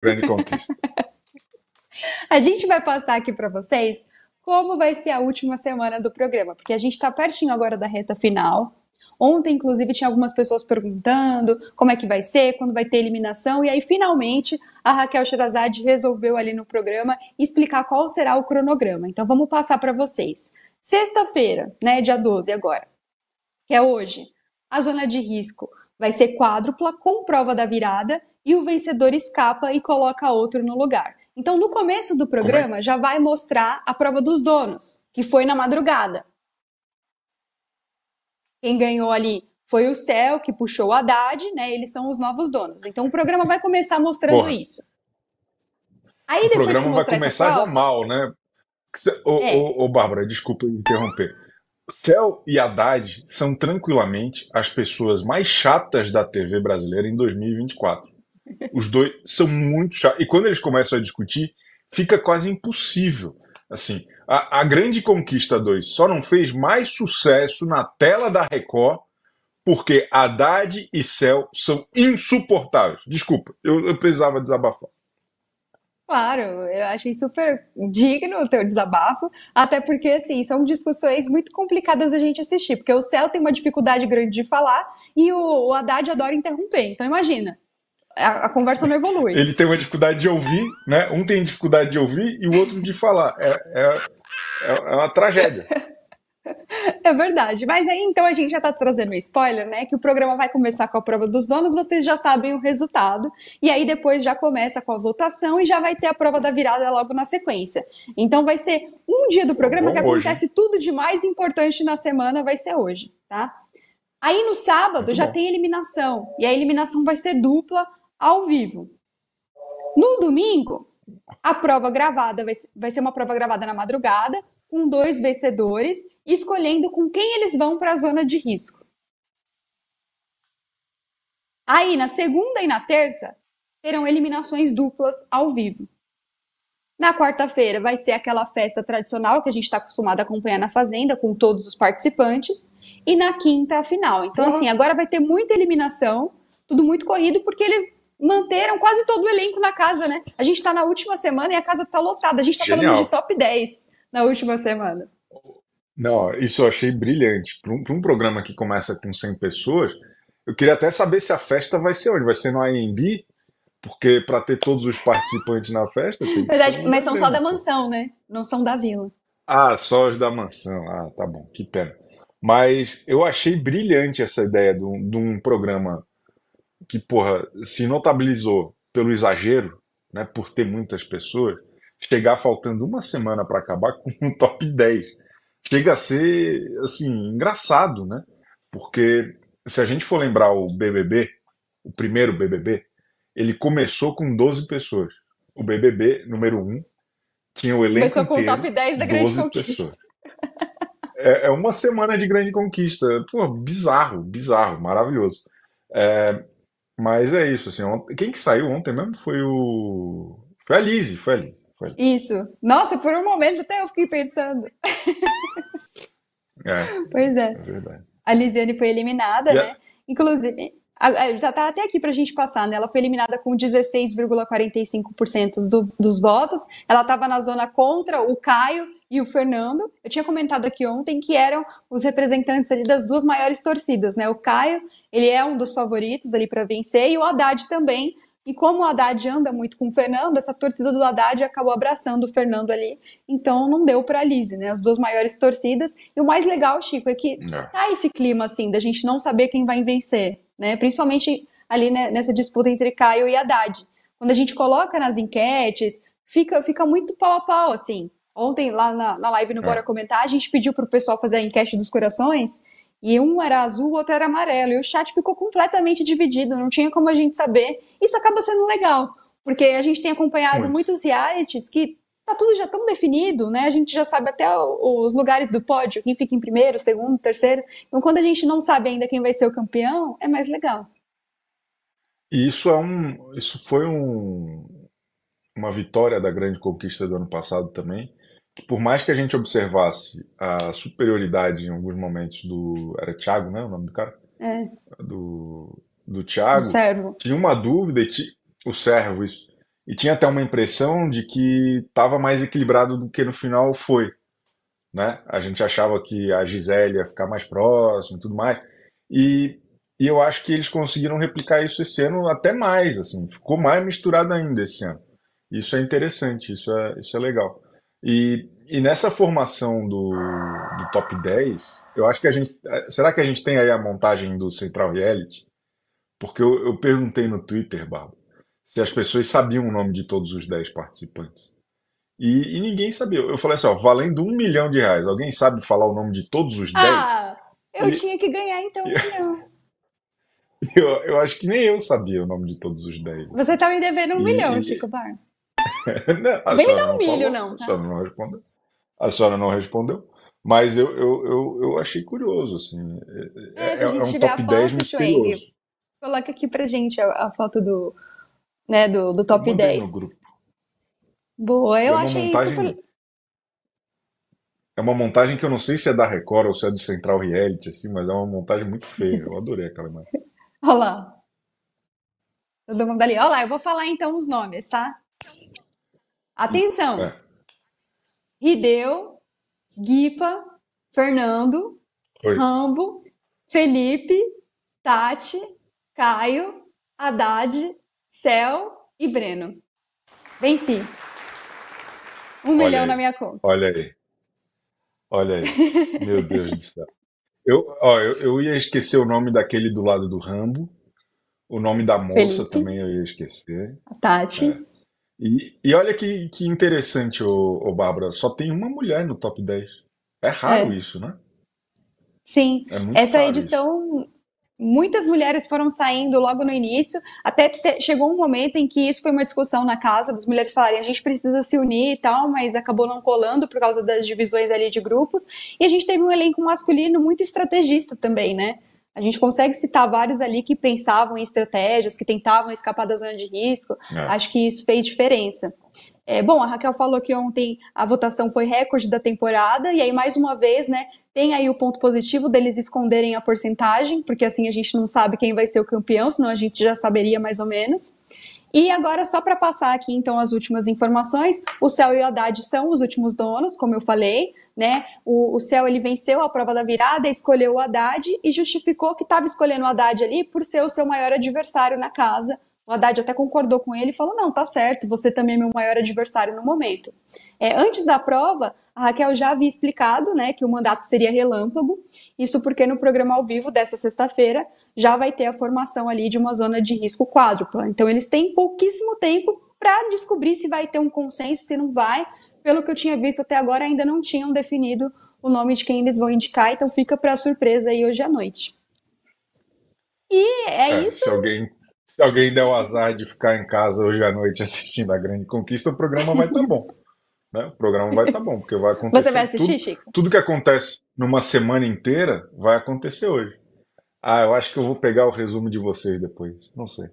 grande conquista. a gente vai passar aqui para vocês como vai ser a última semana do programa, porque a gente está pertinho agora da reta final. Ontem, inclusive, tinha algumas pessoas perguntando como é que vai ser, quando vai ter eliminação, e aí finalmente a Raquel Sherazade resolveu ali no programa explicar qual será o cronograma. Então vamos passar para vocês. Sexta-feira, né, dia 12 agora, que é hoje, a zona de risco vai ser quádrupla com prova da virada e o vencedor escapa e coloca outro no lugar. Então, no começo do programa, é? já vai mostrar a prova dos donos, que foi na madrugada. Quem ganhou ali foi o Céu, que puxou o Haddad, né? Eles são os novos donos. Então, o programa vai começar mostrando Porra. isso. Aí, o programa vai começar prova, já mal, né? Ô, é. ô, ô Bárbara, desculpa interromper. Céu e Haddad são tranquilamente as pessoas mais chatas da TV brasileira em 2024. Os dois são muito chatos. E quando eles começam a discutir, fica quase impossível. Assim, a, a Grande Conquista 2 só não fez mais sucesso na tela da Record porque Haddad e Céu são insuportáveis. Desculpa, eu, eu precisava desabafar. Claro, eu achei super digno o teu desabafo, até porque, assim, são discussões muito complicadas da gente assistir, porque o Céu tem uma dificuldade grande de falar e o, o Haddad adora interromper, então imagina a, a, conversa não evolui. Ele tem uma dificuldade de ouvir, né? Um tem dificuldade de ouvir e o outro de falar. É, é, é, é uma tragédia. É verdade, mas aí então a gente já tá trazendo um spoiler, né? Que o programa vai começar com a prova dos donos, vocês já sabem o resultado, e aí depois já começa com a votação e já vai ter a prova da virada logo na sequência. Então vai ser um dia do programa Bom, que acontece tudo de mais importante na semana, vai ser hoje, tá? Aí no sábado Muito já bom. tem eliminação. E a eliminação vai ser dupla, ao vivo. No domingo, a prova gravada vai, vai ser uma prova gravada na madrugada, com dois vencedores, escolhendo com quem eles vão para a zona de risco. Aí, na segunda e na terça, terão eliminações duplas ao vivo. Na quarta-feira vai ser aquela festa tradicional que a gente está acostumado a acompanhar na Fazenda, com todos os participantes. E na quinta, a final. Então, uhum. assim, agora vai ter muita eliminação, tudo muito corrido, porque eles manteram quase todo o elenco na casa, né? A gente está na última semana e a casa está lotada. A gente está falando de top 10 na última semana. Não, isso eu achei brilhante. Para um, um, programa que começa com 100 pessoas, eu queria até saber se a festa vai ser onde? Vai ser no AMB? Porque para ter todos os participantes na festa. Verdade, mas são só da mansão, né? Não são da vila. Ah, só os da mansão. Ah, tá bom, que pena. Mas eu achei brilhante essa ideia de um, de um programa que, porra, se notabilizou pelo exagero, né, por ter muitas pessoas, chegar faltando uma semana para acabar com um top 10. Chega a ser, assim, engraçado, né? Porque se a gente for lembrar o BBB, o primeiro BBB, ele começou com 12 pessoas. O BBB número 1 tinha o elenco começou inteiro, com o top 10 da grande conquista. Pessoas. É, é uma semana de grande conquista. Pô, bizarro, bizarro, maravilhoso. É, mas é isso, assim, ontem, quem que saiu ontem mesmo foi o... Foi a Lizzie, foi a Lizzie. Foi a Lizzie. Isso. Nossa, por um momento até eu fiquei pensando. É, pois é. é a Lisiane foi eliminada, yeah. né? Inclusive, já tá até aqui para a gente passar, né? Ela foi eliminada com 16,45% do, dos votos. Ela estava na zona contra o Caio, e o Fernando. Eu tinha comentado aqui ontem que eram os representantes ali das duas maiores torcidas, né? O Caio, ele é um dos favoritos ali para vencer, e o Haddad também. E como o Haddad anda muito com o Fernando, essa torcida do Haddad acabou abraçando o Fernando ali. Então não deu para a Lise, né? As duas maiores torcidas. E o mais legal, Chico, é que é. tá esse clima assim da gente não saber quem vai vencer, né? Principalmente ali né, nessa disputa entre Caio e Haddad. Quando a gente coloca nas enquetes, fica fica muito pau a pau assim. Ontem, lá na, na live no é. Bora é. Comentar, a gente pediu para o pessoal fazer a enquete dos corações, e um era azul, o outro era amarelo, e o chat ficou completamente dividido, não tinha como a gente saber. Isso acaba sendo legal, porque a gente tem acompanhado Muito. muitos realities que tá tudo já tão definido, né? A gente já sabe até os lugares do pódio, quem fica em primeiro, segundo, terceiro. Então, quando a gente não sabe ainda quem vai ser o campeão, é mais legal. E isso é um, isso foi um, uma vitória da grande conquista do ano passado também, que por mais que a gente observasse a superioridade em alguns momentos do. Era Thiago, né? O nome do cara? É. Do, do Thiago. servo. Tinha uma dúvida, ti, o servo, isso. E tinha até uma impressão de que estava mais equilibrado do que no final foi. Né? A gente achava que a Gisele ia ficar mais próxima e tudo mais. E, e eu acho que eles conseguiram replicar isso esse ano até mais, assim, ficou mais misturado ainda esse ano. Isso é interessante, isso é, isso é legal. E, e nessa formação do, do top 10, eu acho que a gente. Eh, será que a gente tem aí a montagem do Central Reality? Porque eu, eu perguntei no Twitter, Barba, se as pessoas sabiam o nome de todos os 10 participantes. E, e, ninguém sabia. Eu falei assim, ó, valendo um milhão de reais. Alguém sabe falar o nome de todos os 10? Ah, eu e... tinha que ganhar então um milhão. Eu, eu acho que nem eu sabia o nome de todos os 10. Você tá me devendo um e, milhão, Chico Bar. não, Vem me dar um milho, não. Tá? A senhora não respondeu. A senhora não respondeu. Mas eu, eu, eu, eu achei curioso, assim. É, é se a é gente é um tiver a foto, Schwenk, coloca aqui pra gente a, a, foto do, né, do, do top eu 10. No grupo. Boa, eu é achei montagem, super. É uma montagem que eu não sei se é da Record ou se é do Central Reality, assim, mas é uma montagem muito feia. Eu adorei aquela imagem. Olha lá. Todo mundo ali. Olha lá, eu vou falar então os nomes, tá? Atenção! É. Rideu, Guipa, Fernando, Oi. Rambo, Felipe, Tati, Caio, Haddad, Cel e Breno. Venci. Um olha milhão aí, na minha conta. Olha aí. Olha aí. Meu Deus do céu. Eu, ó, eu, eu, ia esquecer o nome daquele do lado do Rambo. O nome da moça Felipe, também eu ia esquecer. Tati. É. E, e olha que, que interessante, ô, ô Bárbara, só tem uma mulher no top 10. É raro é. isso, né? Sim. É Essa edição, isso. muitas mulheres foram saindo logo no início, até te, chegou um momento em que isso foi uma discussão na casa, das mulheres falarem, a gente precisa se unir e tal, mas acabou não colando por causa das divisões ali de grupos, e a gente teve um elenco masculino muito estrategista também, né? A gente consegue citar vários ali que pensavam em estratégias, que tentavam escapar da zona de risco. É. Acho que isso fez diferença. É, bom, a Raquel falou que ontem a votação foi recorde da temporada, e aí, mais uma vez, né, tem aí o ponto positivo deles esconderem a porcentagem, porque assim a gente não sabe quem vai ser o campeão, senão a gente já saberia mais ou menos. E agora, só para passar aqui então as últimas informações, o Céu e o Haddad são os últimos donos, como eu falei né? O, o Céu ele venceu a prova da virada, escolheu o Haddad e justificou que estava escolhendo o Haddad ali por ser o seu maior adversário na casa. O Haddad até concordou com ele e falou: não, tá certo, você também é meu maior adversário no momento. É, antes da prova, a Raquel já havia explicado né, que o mandato seria relâmpago, isso porque no programa ao vivo dessa sexta-feira já vai ter a formação ali de uma zona de risco quádrupla. Então, eles têm pouquíssimo tempo para descobrir se vai ter um consenso, se não vai. Pelo que eu tinha visto até agora, ainda não tinham definido o nome de quem eles vão indicar, então fica para surpresa aí hoje à noite. E é, é isso. Se alguém, se alguém der o azar de ficar em casa hoje à noite assistindo a Grande Conquista, o programa vai estar tá bom. Né? O programa vai estar tá bom, porque vai acontecer. Você vai assistir, tudo, Chico? Tudo que acontece numa semana inteira vai acontecer hoje. Ah, eu acho que eu vou pegar o resumo de vocês depois. Não sei.